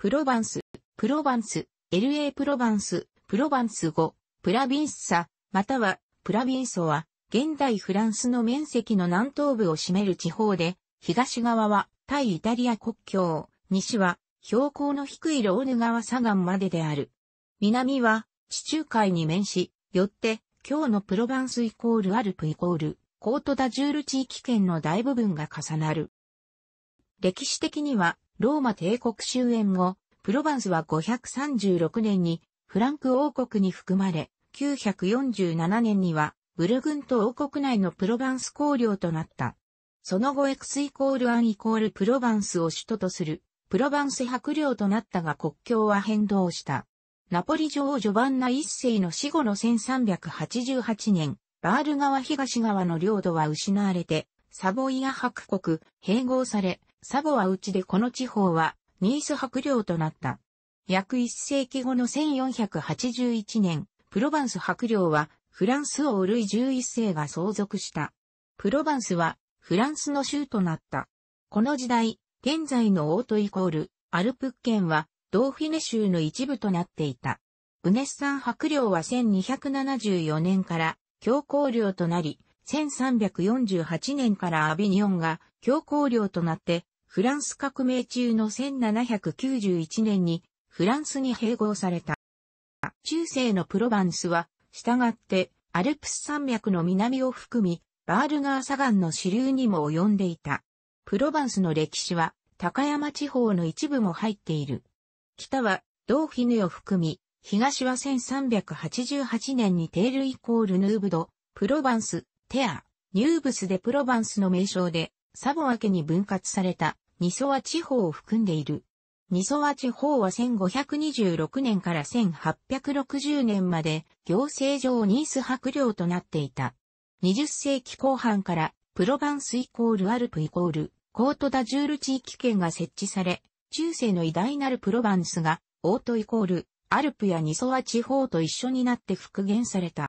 プロバンス、プロバンス、LA プロバンス、プロバンス語、プラビンッサ、または、プラビンソは、現代フランスの面積の南東部を占める地方で、東側は、対イタリア国境、西は、標高の低いローヌ川左岸までである。南は、地中海に面し、よって、今日のプロバンスイコールアルプイコール、コートダジュール地域圏の大部分が重なる。歴史的には、ローマ帝国終焉後、プロヴァンスは536年にフランク王国に含まれ、947年にはブルグント王国内のプロヴァンス公領となった。その後エクスイコールアンイコールプロヴァンスを首都とする、プロヴァンス白領となったが国境は変動した。ナポリ女王ジョバンナ一世の死後の1388年、バール川東側の領土は失われて、サボイア白国、併合され、サボはちでこの地方はニース伯領となった。約1世紀後の1481年、プロヴァンス伯領はフランスをルイ11世が相続した。プロヴァンスはフランスの州となった。この時代、現在のオートイコール、アルプッケンはドーフィネ州の一部となっていた。ブネッサン伯領は1274年から教皇領となり、1348年からアビニオンが教皇領となってフランス革命中の1791年にフランスに併合された。中世のプロバンスは、従ってアルプス山脈の南を含み、バールガー砂岩の支流にも及んでいた。プロバンスの歴史は、高山地方の一部も入っている。北は、ドーフィヌを含み、東は1388年にテールイコールヌーブド、プロァンス、テア、ニューブスでプロァンスの名称で、サボア家に分割されたニソワ地方を含んでいる。ニソワ地方は1526年から1860年まで行政上ニース伯領となっていた。20世紀後半からプロバンスイコールアルプイコールコートダジュール地域圏が設置され、中世の偉大なるプロバンスがオートイコールアルプやニソワ地方と一緒になって復元された。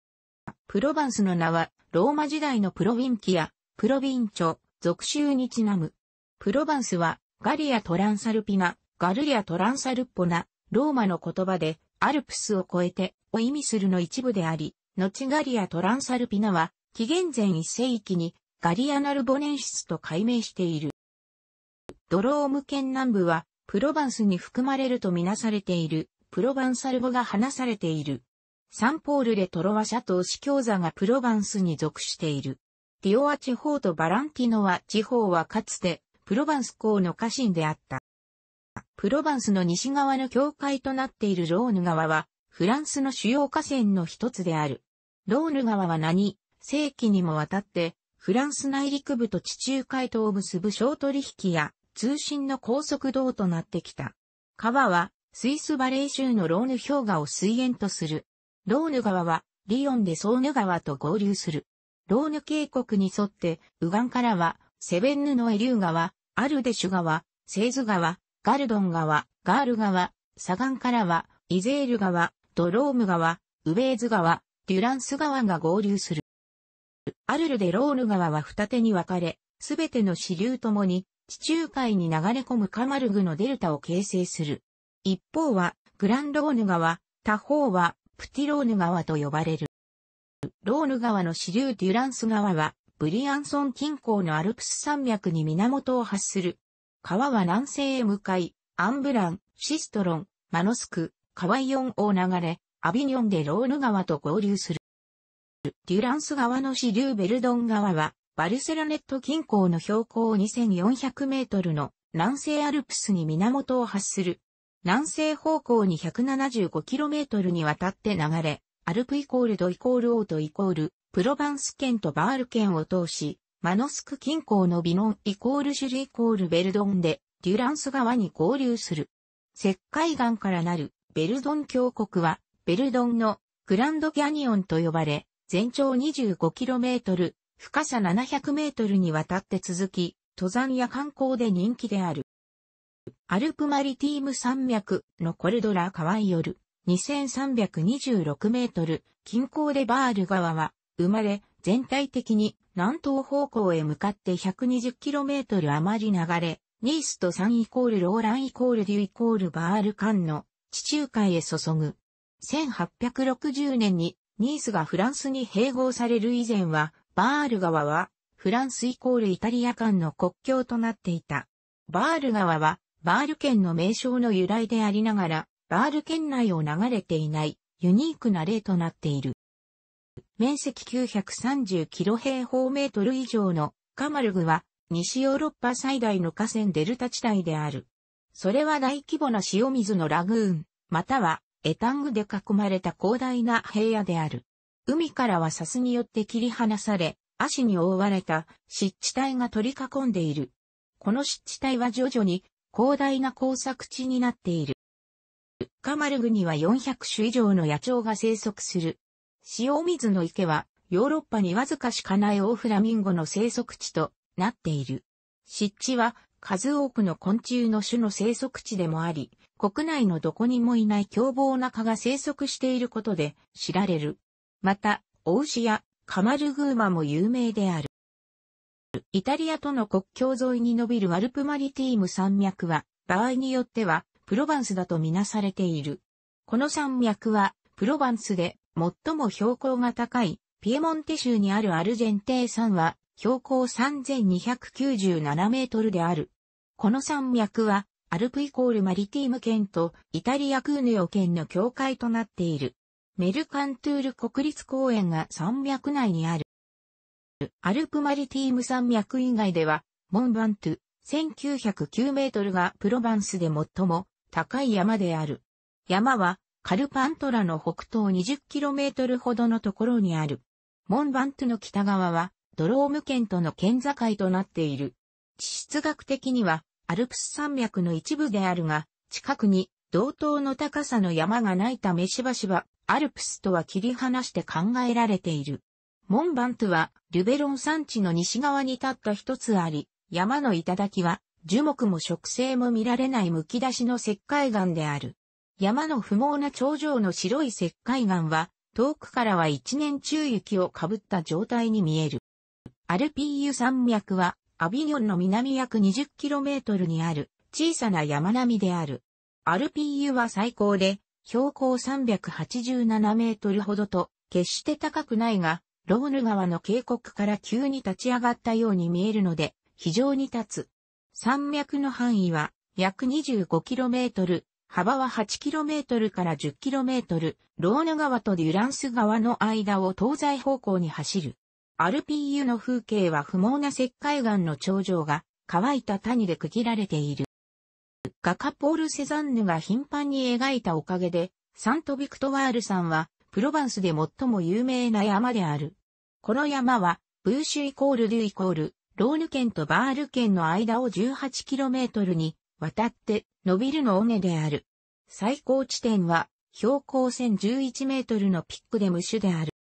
プロバンスの名はローマ時代のプロヴィンキア、プロヴィンチョ、属州にちなむ。プロヴァンスは、ガリア・トランサルピナ、ガルリア・トランサルッポナ、ローマの言葉で、アルプスを越えて、を意味するの一部であり、後ガリア・トランサルピナは、紀元前一世紀に、ガリアナルボネンシスと改名している。ドローム県南部は、プロヴァンスに含まれるとみなされている、プロヴァンサル語が話されている。サンポールレトロワ社と市教座がプロヴァンスに属している。ティオア地方とバランティノア地方はかつて、プロヴァンス港の家臣であった。プロヴァンスの西側の境界となっているローヌ川は、フランスの主要河川の一つである。ローヌ川は何世紀にもわたって、フランス内陸部と地中海とを結ぶ小取引や通信の高速道となってきた。川は、スイスバレー州のローヌ氷河を水源とする。ローヌ川は、リヨンでソーヌ川と合流する。ローヌ渓谷に沿って、右岸からは、セベンヌのエリュー川、アルデシュ川、セーズ川、ガルドン川、ガール川、左岸からは、イゼール川、ドローム川、ウベーズ川、デュランス川が合流する。アルルでローヌ川は二手に分かれ、すべての支流ともに、地中海に流れ込むカマルグのデルタを形成する。一方は、グランローヌ川、他方は、プティローヌ川と呼ばれる。ローヌ川の支流デュランス川は、ブリアンソン近郊のアルプス山脈に源を発する。川は南西へ向かい、アンブラン、シストロン、マノスク、カワイオンを流れ、アビニョンでローヌ川と合流する。デュランス川の支流ベルドン川は、バルセロネット近郊の標高2400メートルの南西アルプスに源を発する。南西方向に1 7 5トルにわたって流れ、アルプイコールドイコールオートイコール、プロバンス県とバール県を通し、マノスク近郊のビノンイコールシュリイコールベルドンで、デュランス川に合流する。石灰岩からなるベルドン峡谷は、ベルドンのグランドキャニオンと呼ばれ、全長 25km、深さ 700m にわたって続き、登山や観光で人気である。アルプマリティーム山脈のコルドラ川による2326メートル近郊でバール川は生まれ全体的に南東方向へ向かって120キロメートル余り流れ、ニースと3イコールローランイコールデュイコールバール間の地中海へ注ぐ。1860年にニースがフランスに併合される以前は、バール川はフランスイコールイタリア間の国境となっていた。バール川はバール県の名称の由来でありながら、バール県内を流れていないユニークな例となっている。面積930キロ平方メートル以上のカマルグは西ヨーロッパ最大の河川デルタ地帯である。それは大規模な塩水のラグーン、またはエタングで囲まれた広大な平野である。海からはサスによって切り離され、足に覆われた湿地帯が取り囲んでいる。この湿地帯は徐々に広大な工作地になっている。カマルグには400種以上の野鳥が生息する。塩水の池は、ヨーロッパにわずかしかないオーフラミンゴの生息地となっている。湿地は、数多くの昆虫の種の生息地でもあり、国内のどこにもいない凶暴な蚊が生息していることで知られる。また、オウシやカマルグーマも有名である。イタリアとの国境沿いに伸びるアルプマリティーム山脈は、場合によってはプロヴァンスだとみなされている。この山脈は、プロヴァンスで最も標高が高い、ピエモンテ州にあるアルジェンテー山は、標高3297メートルである。この山脈は、アルプイコールマリティーム県とイタリアクーネオ県の境界となっている。メルカントゥール国立公園が山脈内にある。アルプマリティーム山脈以外では、モンバントゥ、1909メートルがプロヴァンスで最も高い山である。山はカルパントラの北東 20km ほどのところにある。モンバントの北側はドローム県との県境となっている。地質学的にはアルプス山脈の一部であるが、近くに同等の高さの山がないためしばしばアルプスとは切り離して考えられている。モンバントはリュベロン山地の西側に立った一つあり、山の頂は樹木も植生も見られない剥き出しの石灰岩である。山の不毛な頂上の白い石灰岩は、遠くからは一年中雪をかぶった状態に見える。アルピーユ山脈は、アビニョンの南約 20km にある小さな山並みである。アルピーユは最高で、標高387メートルほどと、決して高くないが、ローヌ川の渓谷から急に立ち上がったように見えるので、非常に立つ山脈の範囲は約 25km、幅は 8km から 10km、ローヌ川とデュランス川の間を東西方向に走る。アルピーユの風景は不毛な石灰岩の頂上が乾いた谷で区切られている。画家ポール・セザンヌが頻繁に描いたおかげで、サント・ビクトワールさんは、プロヴァンスで最も有名な山である。この山は、ブーシュイコール・デュイコール、ローヌ県とバール県の間を 18km に渡って伸びるの尾根である。最高地点は標高1011メートルのピックで無種である。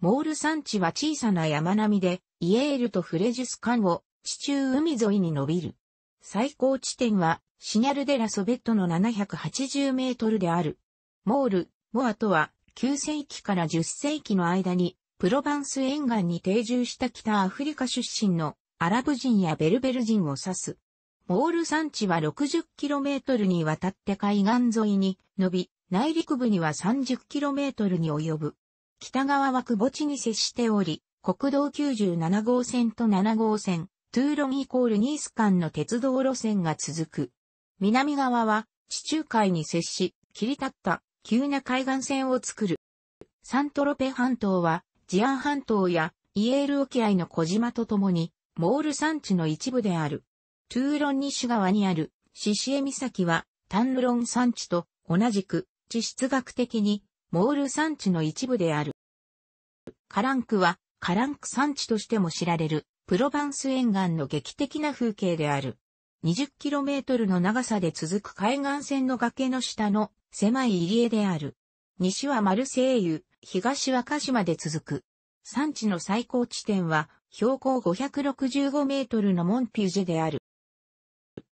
モール山地は小さな山並みで、イエールとフレジュス間を地中海沿いに伸びる。最高地点はシニャルデラソベットの780メートルである。モール、モアとは9世紀から10世紀の間にプロバンス沿岸に定住した北アフリカ出身のアラブ人やベルベル人を指す。モール山地は 60km にわたって海岸沿いに伸び、内陸部には 30km に及ぶ。北側は窪地に接しており、国道97号線と7号線、トゥーロンイコールニース間の鉄道路線が続く。南側は地中海に接し、切り立った急な海岸線を作る。サントロペ半島はジアン半島やイエール沖合の小島とともに、モール山地の一部である。トゥーロンニッシュ川にあるシシエ岬は、タンロン山地と同じく、地質学的に、モール山地の一部である。カランクは、カランク山地としても知られる、プロバンス沿岸の劇的な風景である。20km の長さで続く海岸線の崖の下の狭い入り江である。西はマルセイユ、東和歌島で続く。山地の最高地点は、標高565メートルのモンピュジェである。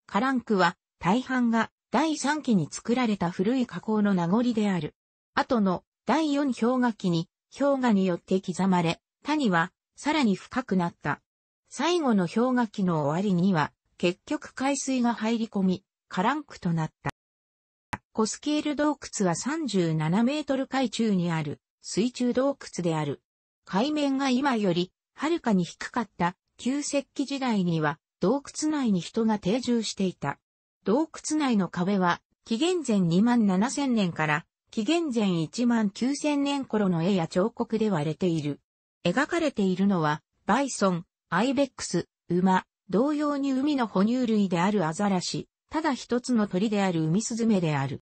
カランクは、大半が第3期に作られた古い火口の名残である。後の第4氷河期に氷河によって刻まれ、谷はさらに深くなった。最後の氷河期の終わりには、結局海水が入り込み、カランクとなった。コスケール洞窟は37メートル海中にある。水中洞窟である。海面が今より、はるかに低かった旧石器時代には、洞窟内に人が定住していた。洞窟内の壁は、紀元前2万7000年から、紀元前1万9000年頃の絵や彫刻で割れている。描かれているのは、バイソン、アイベックス、馬、同様に海の哺乳類であるアザラシ、ただ一つの鳥である海スズメである。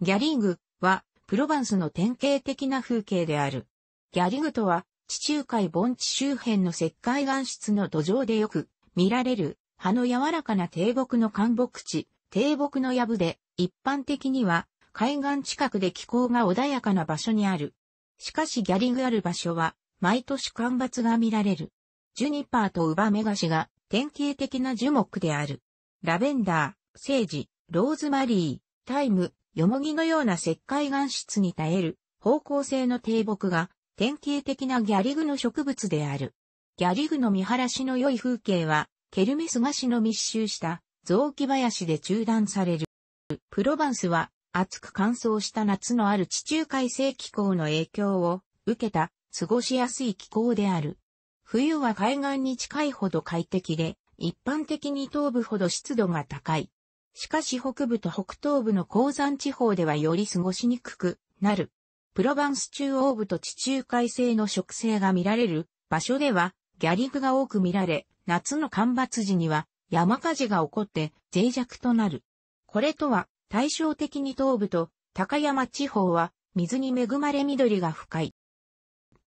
ギャリングはプロヴァンスの典型的な風景である。ギャリグとは、地中海盆地周辺の石灰岩質の土壌でよく見られる、葉の柔らかな低木の干木地、低木の藪で、一般的には、海岸近くで気候が穏やかな場所にある。しかしギャリグある場所は、毎年干ばつが見られる。ジュニパーとウバメガシが典型的な樹木である。ラベンダー、セージ、ローズマリー、タイム、よもぎのような石灰岩質に耐える方向性の低木が典型的なギャリグの植物である。ギャリグの見晴らしの良い風景は、ケルメス菓子の密集した雑木林で中断される。プロバンスは暑く乾燥した夏のある地中海性気候の影響を受けた過ごしやすい気候である。冬は海岸に近いほど快適で、一般的に東部ほど湿度が高い。しかし北部と北東部の鉱山地方ではより過ごしにくくなる。プロバンス中央部と地中海性の植生が見られる場所ではギャリグが多く見られ、夏の干ばつ時には山火事が起こって脆弱となる。これとは対照的に東部と高山地方は水に恵まれ緑が深い。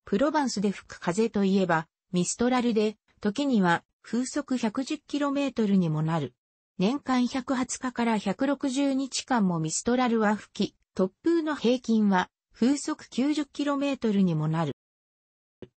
プロバンスで吹く風といえばミストラルで時には風速110キロメートルにもなる。年間120日から160日間もミストラルは吹き、突風の平均は風速 90km にもなる。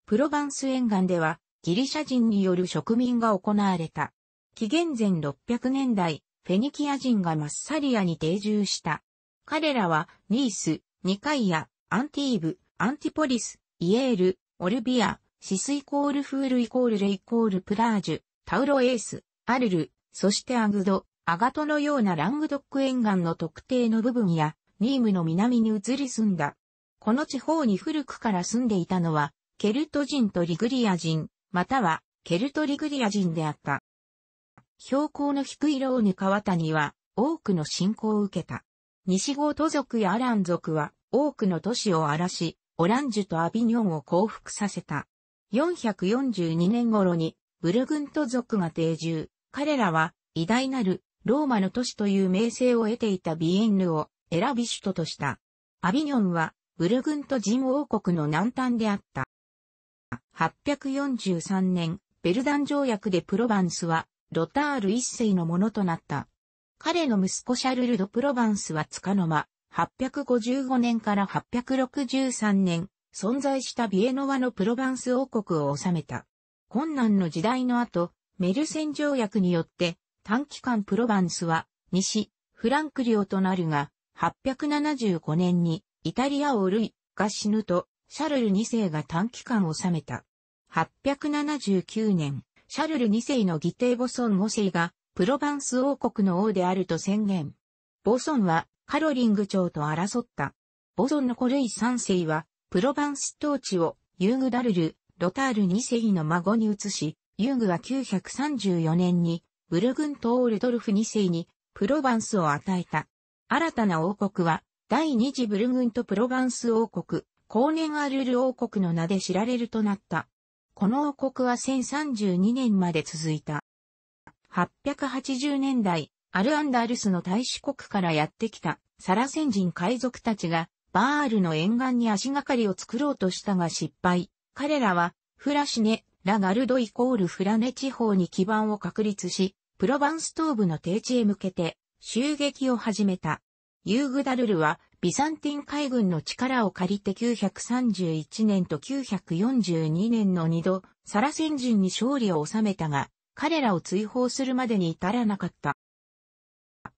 プロバンス沿岸ではギリシャ人による植民が行われた。紀元前600年代、フェニキア人がマッサリアに定住した。彼らはニース、ニカイア、アンティーブ、アンティポリス、イエール、オルビア、シスイコールフールイコールレイコールプラージュ、タウロエース、アルル、そしてアグド、アガトのようなラングドック沿岸の特定の部分や、ニームの南に移り住んだ。この地方に古くから住んでいたのは、ケルト人とリグリア人、または、ケルトリグリア人であった。標高の低いローヌ川谷は、多くの信仰を受けた。西ゴート族やアラン族は、多くの都市を荒らし、オランジュとアビニョンを降伏させた。442年頃に、ブルグント族が定住、彼らは偉大なるローマの都市という名声を得ていたビエンヌを選び首都とした。アビニョンはブルグント人王国の南端であった。843年、ベルダン条約でプロバンスはロタール一世のものとなった。彼の息子シャルル・ド・プロバンスはつかの間、855年から863年、存在したビエノワのプロバンス王国を治めた。困難の時代の後、メルセン条約によって短期間プロヴァンスは西、フランク領となるが、875年にイタリア王ルイが死ぬと、シャルル2世が短期間を治めた。879年、シャルル2世の義弟ボソン5世が、プロヴァンス王国の王であると宣言。ボソンは、カロリング朝と争った。ボソンの古ルイ3世は、プロヴァンス統治を、ユーグダルル、ロタール2世の孫に移し、ユングは934年にブルグン島ルドルフ2世にプロヴァンスを与えた。新たな王国は第二次ブルグントプロヴァンス王国、コーネンアルル王国の名で知られるとなった。この王国は1032年まで続いた。880年代、アルアンダルスの大使国からやってきたサラセン人海賊たちがバールの沿岸に足がかりを作ろうとしたが失敗。彼らはフラシネラガルドイコールフラネ地方に基盤を確立し、プロヴァンス東部の低地へ向けて襲撃を始めた。ユーグダルルはビザンティン海軍の力を借りて931年と942年の2度、サラセン人に勝利を収めたが、彼らを追放するまでに至らなかった。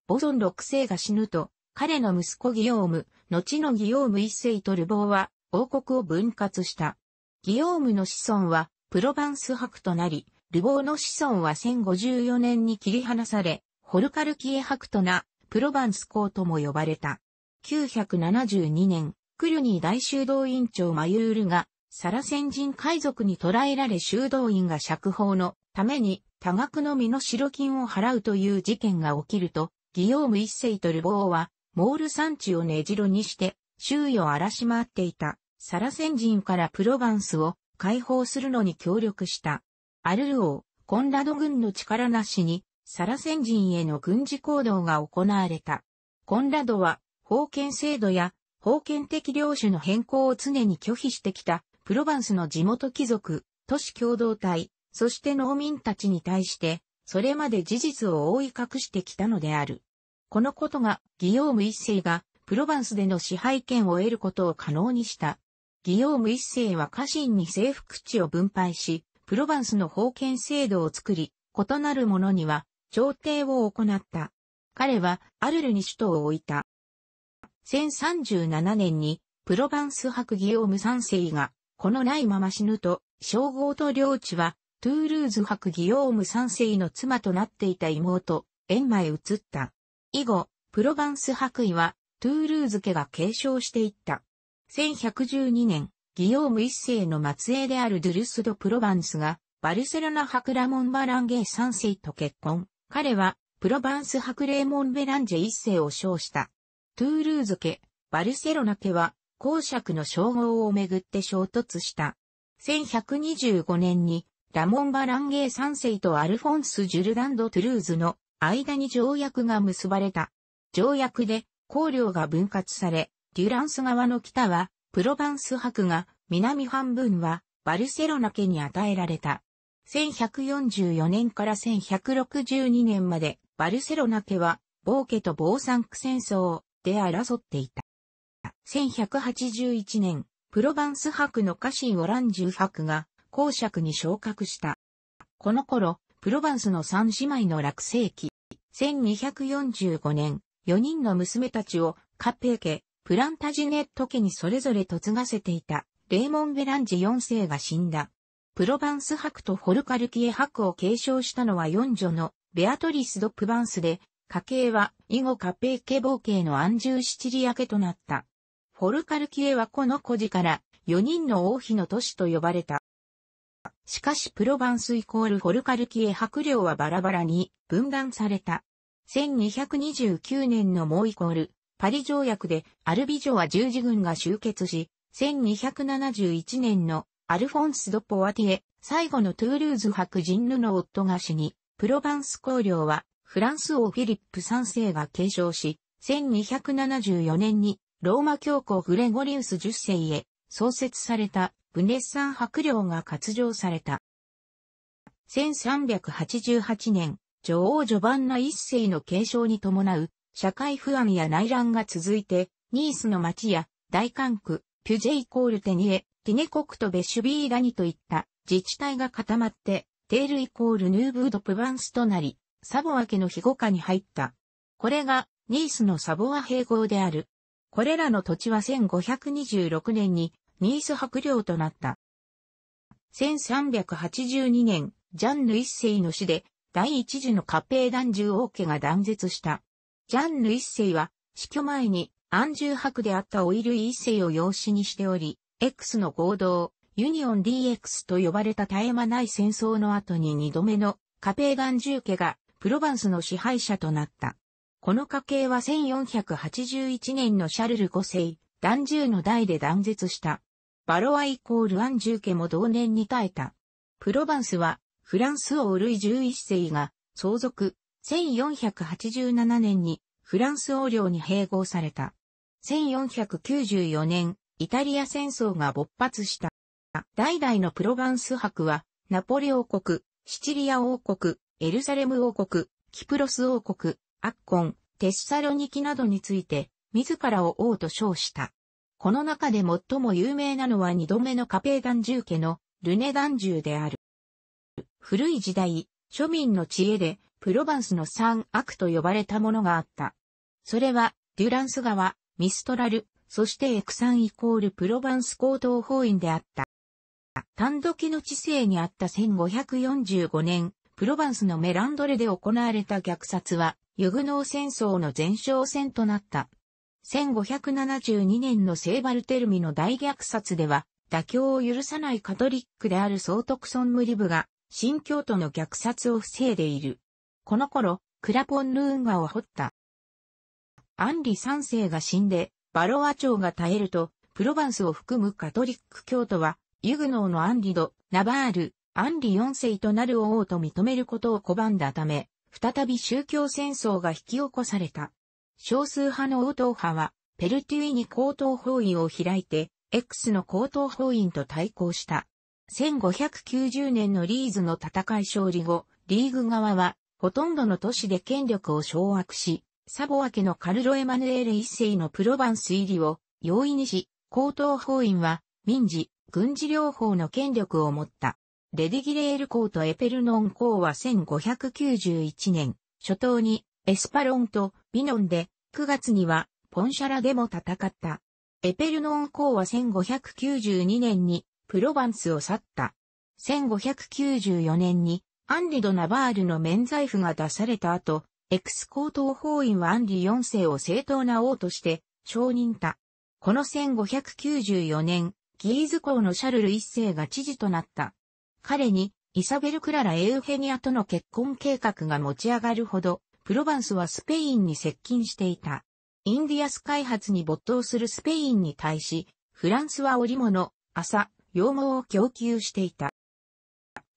ボゾン6世が死ぬと、彼の息子ギオーム、後のギオーム1世とルボーは王国を分割した。ギオームの子孫はプロヴァンス博となり、ルボーの子孫は1054年に切り離され、ホルカルキエ博とな、プロヴァンス公とも呼ばれた。972年、クルニー大修道院長マユールが、サラセン人海賊に捕らえられ修道院が釈放のために多額の身の白金を払うという事件が起きると、ギヨーム一世とルボーは、モール山地を根城にして、周囲を荒らし回っていたサラセン人からプロヴァンスを解放するのに協力した。アルル王、コンラド軍の力なしに、サラセン人への軍事行動が行われた。コンラドは、封建制度や、封建的領主の変更を常に拒否してきた、プロヴァンスの地元貴族、都市共同体、そして農民たちに対して、それまで事実を覆い隠してきたのである。このことが、ギヨーム一世が、プロヴァンスでの支配権を得ることを可能にした。ギヨーム一世は家臣に征服地を分配し、プロヴァンスの封建制度を作り、異なる者には、朝廷を行った。彼は、アルルに首都を置いた。1037年に、プロヴァンス博ギヨーム三世が、このないまま死ぬと、称号と領地は、トゥールーズ博ギヨーム三世の妻となっていた妹、エンマへ移った。以後、プロヴァンス博位は、トゥールーズ家が継承していった。1112年、ギヨーム一世の末裔であるドゥルスド・プロヴァンスが、バルセロナ博ラモン・バランゲー三世と結婚。彼は、プロヴァンス博レーモン・ベランジェ一世を称した。トゥールーズ家、バルセロナ家は、公爵の称号をめぐって衝突した。1125年に、ラモン・バランゲー三世とアルフォンス・ジュルダンド・トゥルーズの間に条約が結ばれた。条約で、公領が分割され、デュランス側の北は、プロヴァンス伯が、南半分は、バルセロナ家に与えられた。1144年から1162年まで、バルセロナ家は、ー家とサンク戦争で争っていた。1181年、プロヴァンス伯の家臣オランジュ伯が、公爵に昇格した。この頃、プロヴァンスの三姉妹の落成期、1245年、4人の娘たちをカペー家、プランタジネット家にそれぞれ嫁がせていた、レーモン・ベランジ4世が死んだ。プロヴァンス伯とホルカルキエ伯を継承したのは四女のベアトリス・ド・プバンスで、家系は以後カペーケボ系の安住七里ー・シチリア家となった。ホルカルキエはこの孤児から4人の王妃の都市と呼ばれた。しかしプロヴァンスイコールホルカルキエ伯領はバラバラに分断された。1229年のモーイコールパリ条約でアルビジョは十字軍が集結し、1271年のアルフォンス・ド・ポワティエ、最後のトゥールーズ白人ヌの夫が死に、プロヴァンス公領はフランス王フィリップ3世が継承し、1274年にローマ教皇フレゴリウス10世へ創設されたブネッサン白領が割譲された。1388年、女王ジョバンナ1世の継承に伴う社会不安や内乱が続いて、ニースの町や大韓区、ピュジェイコールテニエ、ティネコクトベシュビーラニといった自治体が固まって、テールイコールヌーブードプバンスとなり、サボア家の庇護下に入った。これが、ニースのサボア併合である。これらの土地は1526年にニース伯領となった。1382年、ジャンヌ一世の死で、第一次のカペー団十王家が断絶した。ジャンヌ一世は死去前に安住博であったオイル一世を養子にしており、X の合同、ユニオン DX と呼ばれた絶え間ない戦争の後に二度目のカペーガン住家がプロヴァンスの支配者となった。この家系は1481年のシャルル五世、ューの代で断絶した。バロワイコールアンー家も同年に耐えた。プロヴァンスはフランス王ルイ11世が相続、1487年にフランス王領に併合された。1494年、イタリア戦争が勃発した。代々のプロァンス博は、ナポレ王国、シチリア王国、エルサレム王国、キプロス王国、アッコン、テッサロニキなどについて、自らを王と称した。この中で最も有名なのは二度目のカペーダンジュ家のルネダンジュである。古い時代、庶民の知恵でプロバンスの三悪と呼ばれたものがあった。それは、デュランス川、ミストラル、そしてエクサンイコールプロバンス高等法院であった。単独の知性にあった1545年、プロバンスのメランドレで行われた虐殺は、ユグノー戦争の前哨戦となった。1572年のセーバルテルミの大虐殺では、妥協を許さないカトリックである総督村無理部が、新教徒の虐殺を防いでいる。この頃、クラポンルーンガを掘った。アンリ三世が死んで、バロア朝が絶えると、プロヴァンスを含むカトリック教徒は、ユグノーのアンリド、ナバール、アンリ四世となる王と認めることを拒んだため、再び宗教戦争が引き起こされた。少数派の王党派は、ペルティーに高等法院を開いて、X の高等法院と対抗した。1590年のリーズの戦い勝利後、リーグ側はほとんどの都市で権力を掌握し、サボア家のカルロ・エマヌエール一世のプロバンス入りを容易にし、高等法院は民事、軍事両方の権力を持った。レディギレール公とエペルノン公は1591年、初頭にエスパロンとビノンで、9月にはポンシャラでも戦った。エペルノン公は1592年にプロバンスを去った。1594年にアンリ・ド・ナバールの免罪符が出された後、エクスコート法院はアンリ4世を正当な王として承認た。この1594年、ギーズ公のシャルル1世が知事となった。彼にイサベル・クララ・エウヘニアとの結婚計画が持ち上がるほど、プロヴァンスはスペインに接近していた。インディアス開発に没頭するスペインに対し、フランスは織物、麻、羊毛を供給していた。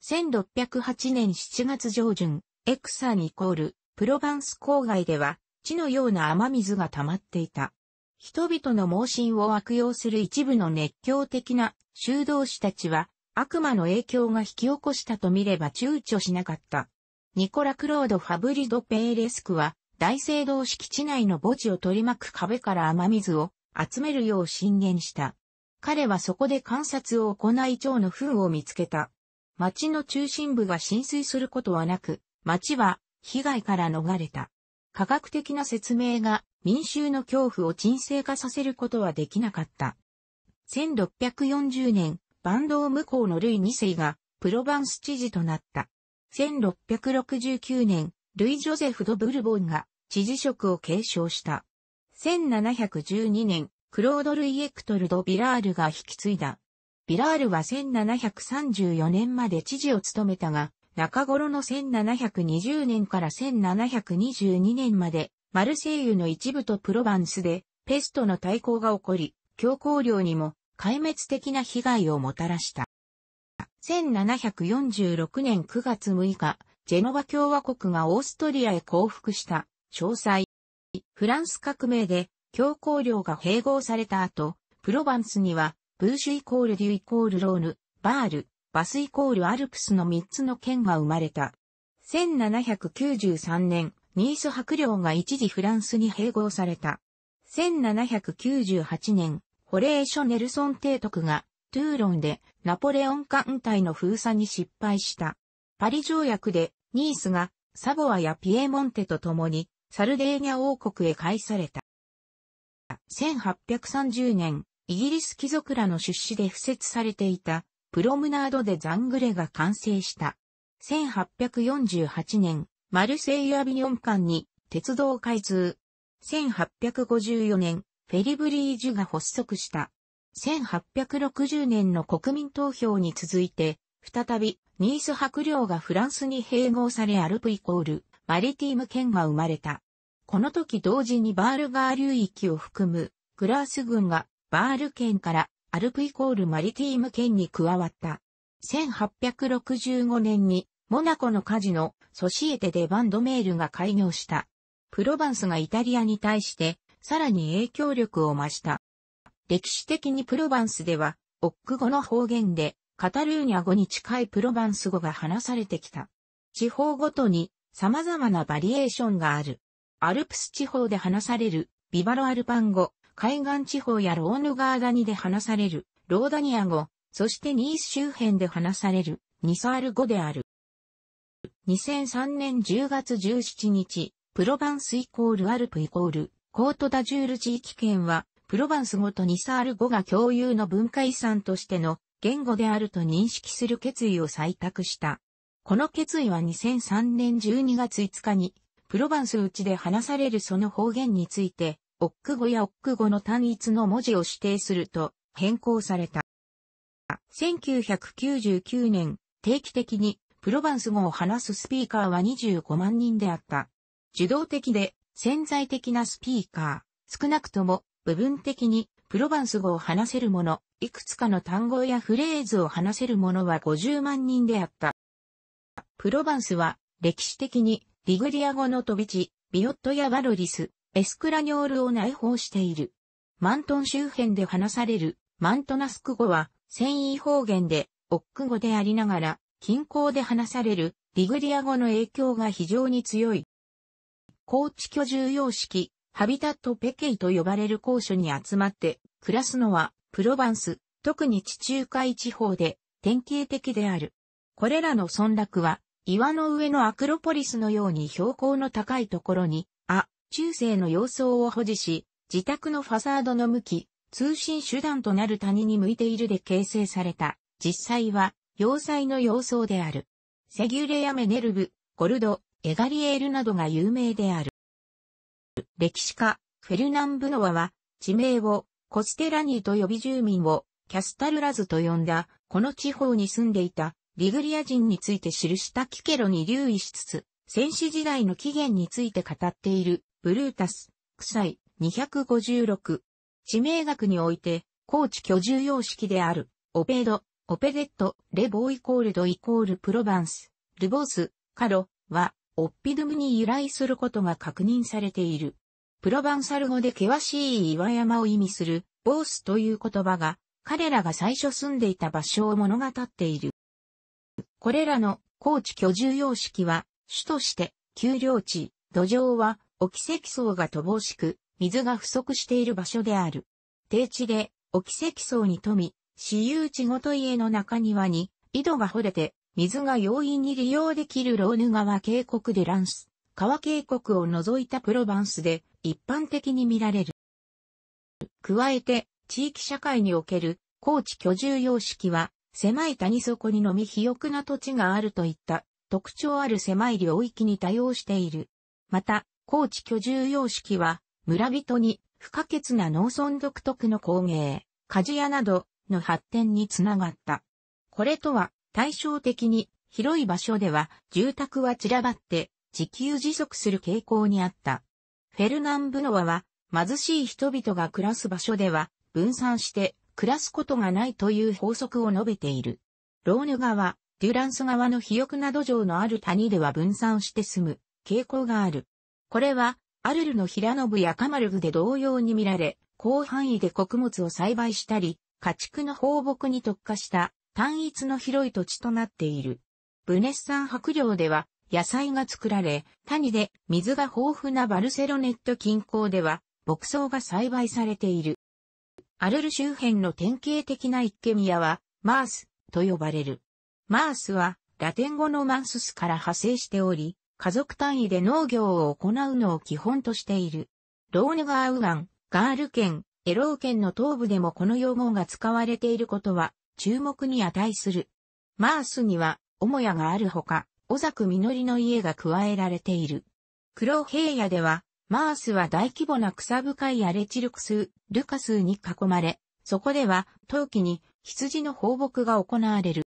1608年7月上旬、エクサーイコール、プロヴァンス郊外では、地のような雨水が溜まっていた。人々の盲信を悪用する一部の熱狂的な修道士たちは、悪魔の影響が引き起こしたと見れば躊躇しなかった。ニコラ・クロード・ファブリド・ペーレスクは、大聖堂敷地内の墓地を取り巻く壁から雨水を集めるよう進言した。彼はそこで観察を行い蝶の糞を見つけた。町の中心部が浸水することはなく、町は被害から逃れた。科学的な説明が民衆の恐怖を沈静化させることはできなかった。1640年、バンドーム公のルイ2世がプロバンス知事となった。1669年、ルイ・ジョゼフ・ド・ブルボンが知事職を継承した。1712年、クロード・ルイ・エクトル・ド・ビラールが引き継いだ。ビラールは1734年まで知事を務めたが、中頃の1720年から1722年まで、マルセイユの一部とプロヴァンスで、ペストの対抗が起こり、強行量にも壊滅的な被害をもたらした。1746年9月6日、ジェノバ共和国がオーストリアへ降伏した、詳細。フランス革命で、強行領が併合された後、プロヴァンスにはブーシュイコールデュイコールローヌ、バール、バスイコールアルプスの3つの県が生まれた。1793年、ニース伯領が一時フランスに併合された。1798年、ホレーショ・ネルソン提督が、トゥーロンでナポレオン艦隊の封鎖に失敗した。パリ条約で、ニースがサボアやピエモンテと共に、サルデーニャ王国へ返された。1830年、イギリス貴族らの出資で付設されていた、プロムナードでザングレが完成した。1848年、マルセイユアビニョン間に鉄道開通。1854年、フェリブリージュが発足した。1860年の国民投票に続いて、再び、ニース白領がフランスに併合されアルプイコール、マリティーム県が生まれた。この時同時にバールガー流域を含む、グラース軍がバール県からアルプイコールマリティーム県に加わった。1865年にモナコのカジノ、ソシエテでバンドメールが開業した。プロバンスがイタリアに対して、さらに影響力を増した。歴史的にプロバンスでは、オック語の方言で、カタルーニャ語に近いプロバンス語が話されてきた。地方ごとに様々なバリエーションがある。アルプス地方で話されるビバロアルパン語、海岸地方やローヌガーダニで話される、ローダニア語、そしてニース周辺で話される、ニサール語である。2003年10月17日、プロヴァンスイコールアルプイコール、コートダジュール地域圏は、プロヴァンス語とニサール語が共有の文化遺産としての言語であると認識する決意を採択した。この決意は2003年12月5日に、プロヴァンス内で話されるその方言について、オック語やオック語の単一の文字を指定すると変更された。1999年、定期的にプロヴァンス語を話すスピーカーは25万人であった。受動的で潜在的なスピーカー、少なくとも部分的にプロヴァンス語を話せる者、いくつかの単語やフレーズを話せる者は50万人であった。プロヴァンスは歴史的にリグリア語の飛び地、ビオットやバロリス、エスクラニョールを内包している。マントン周辺で話されるマントナスク語は、繊維方言で、オック語でありながら、近郊で話されるリグリア語の影響が非常に強い。高地居住様式、ハビタットペケイと呼ばれる高所に集まって暮らすのはプロバンス、特に地中海地方で典型的である。これらの村落は岩の上のアクロポリスのように標高の高いところに、あ、中世の様相を保持し、自宅のファサードの向き、通信手段となる谷に向いているで形成された、実際は、要塞の様相である。セギュレアメネルブ、ゴルド、エガリエールなどが有名である。歴史家、フェルナン・ブノワは、地名を、コステラニーと呼び住民を、キャスタルラズと呼んだ、この地方に住んでいた、リグリア人について記したキケロに留意しつつ、戦死時代の起源について語っている、ブルータス、臭い、256。地名学において、高知居住様式である、オペード、オペデット、レボーイコールドイコールプロヴァンス、ルボス、カロ、は、オッピドゥムに由来することが確認されている。プロヴァンサル語で険しい岩山を意味する、ボースという言葉が、彼らが最初住んでいた場所を物語っている。これらの高知居住様式は、主として、丘陵地、土壌は沖積層が乏しく、水が不足している場所である。低地で、沖積層に富み、私有地ごと家の中庭に、井戸が掘れて、水が容易に利用できるローヌ川渓谷でランス、川渓谷を除いたプロバンスで、一般的に見られる。加えて、地域社会における、高地居住様式は、狭い谷底にのみ肥沃な土地があるといった、特徴ある狭い領域に多用している。また、高知居住様式は、村人に不可欠な農村独特の工芸、鍛冶屋などの発展につながった。これとは対照的に広い場所では住宅は散らばって自給自足する傾向にあった。フェルナン・ブノワは貧しい人々が暮らす場所では分散して暮らすことがないという法則を述べている。ローヌ川、デュランス川の肥沃な土壌のある谷では分散して住む傾向がある。これは、アルルの平信やカマルグで同様に見られ、広範囲で穀物を栽培したり、家畜の放牧に特化した単一の広い土地となっている。ブネッサン白領では野菜が作られ、谷で水が豊富なバルセロネット近郊では牧草が栽培されている。アルル周辺の典型的な一ミアはマースと呼ばれる。マースはラテン語のマンススから派生しており、家族単位で農業を行うのを基本としている。ローヌガーウガン、ガール県、エロー県の東部でもこの用語が使われていることは注目に値する。マースには、母屋があるほか、小作実の家が加えられている。黒平野では、マースは大規模な草深い荒れ地ルクス、ルカスに囲まれ、そこでは、陶器に羊の放牧が行われる。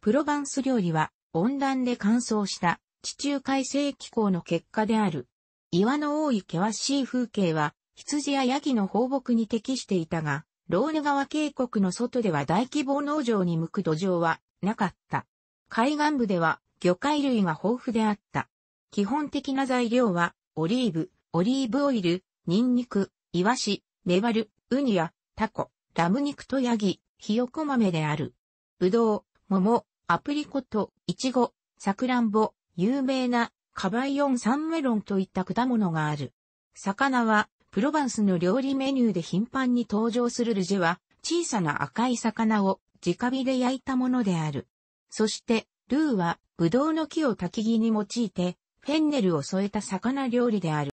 プロバンス料理は、温暖で乾燥した地中海性気候の結果である。岩の多い険しい風景は、羊やヤギの放牧に適していたが、ローネ川渓谷の外では大規模農場に向く土壌はなかった。海岸部では魚介類が豊富であった。基本的な材料はオリーブ、オリーブオイル、ニンニク、イワシ、メバル、ウニやタコ、ラム肉とヤギ、ヒヨコ豆である。ぶどう、桃、アプリコット、イチゴ、サクランボ、有名なカバイオンサンメロンといった果物がある。魚は、プロヴァンスの料理メニューで頻繁に登場するルジェは、小さな赤い魚を直火で焼いたものである。そして、ルーは、ブドウの木を焚き木に用いて、フェンネルを添えた魚料理である。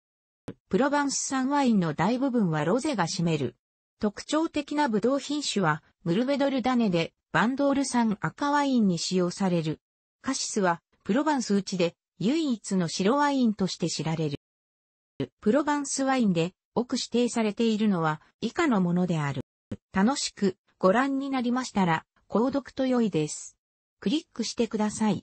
プロヴァンス産ワインの大部分はロゼが占める。特徴的なブドウ品種は、ムルベドルダネで、バンドール産赤ワインに使用される。カシスは、プロヴァンスうちで唯一の白ワインとして知られる。プロヴァンスワインで奥指定されているのは以下のものである。楽しくご覧になりましたら、購読と良いです。クリックしてください。